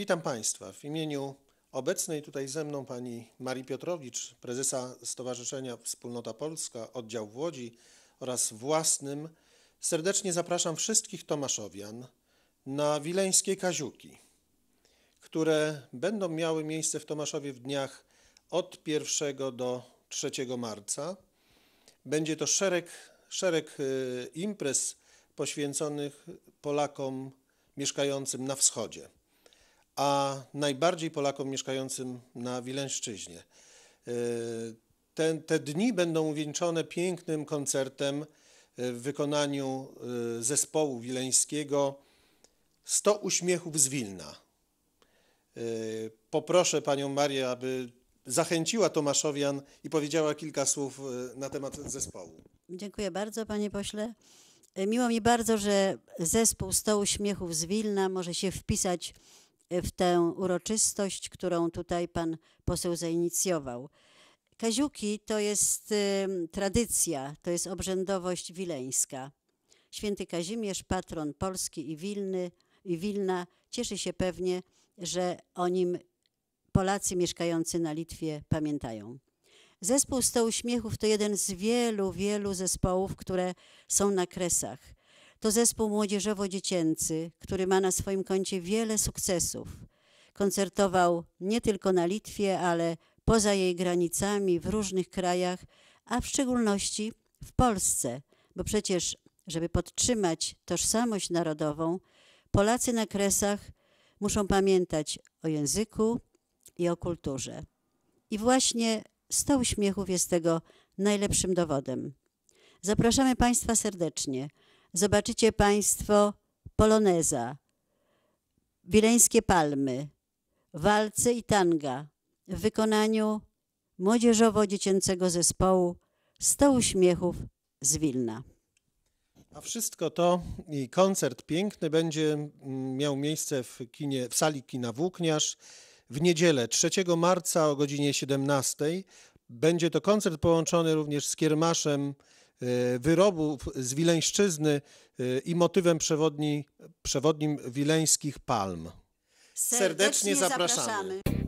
Witam Państwa w imieniu obecnej tutaj ze mną pani Marii Piotrowicz, prezesa Stowarzyszenia Wspólnota Polska, oddział w Łodzi oraz własnym. Serdecznie zapraszam wszystkich Tomaszowian na wileńskie kaziuki, które będą miały miejsce w Tomaszowie w dniach od 1 do 3 marca. Będzie to szereg, szereg y, imprez poświęconych Polakom mieszkającym na wschodzie a najbardziej Polakom mieszkającym na Wileńszczyźnie. E, te, te dni będą uwieńczone pięknym koncertem e, w wykonaniu e, zespołu wileńskiego 100 uśmiechów z Wilna. Poproszę panią Marię, aby zachęciła Tomaszowian i powiedziała kilka słów na temat zespołu. Dziękuję bardzo, panie pośle. Miło mi bardzo, że zespół Stołu uśmiechów z Wilna może się wpisać w tę uroczystość, którą tutaj pan poseł zainicjował. Kaziuki to jest y, tradycja, to jest obrzędowość wileńska. Święty Kazimierz, patron Polski i, Wilny, i Wilna, cieszy się pewnie, że o nim Polacy mieszkający na Litwie pamiętają. Zespół Stołu Śmiechów to jeden z wielu, wielu zespołów, które są na kresach. To zespół młodzieżowo-dziecięcy, który ma na swoim koncie wiele sukcesów. Koncertował nie tylko na Litwie, ale poza jej granicami, w różnych krajach, a w szczególności w Polsce, bo przecież, żeby podtrzymać tożsamość narodową, Polacy na kresach muszą pamiętać o języku i o kulturze. I właśnie sto uśmiechów jest tego najlepszym dowodem. Zapraszamy Państwa serdecznie zobaczycie Państwo poloneza, wileńskie palmy, walce i tanga w wykonaniu młodzieżowo-dziecięcego zespołu Stołu Śmiechów z Wilna. A wszystko to i koncert piękny będzie mm, miał miejsce w, kinie, w sali kina Włókniarz w niedzielę 3 marca o godzinie 17. Będzie to koncert połączony również z kiermaszem E, wyrobów z Wileńszczyzny e, i motywem przewodni, przewodnim wileńskich palm. Serdecznie, Serdecznie zapraszamy. zapraszamy.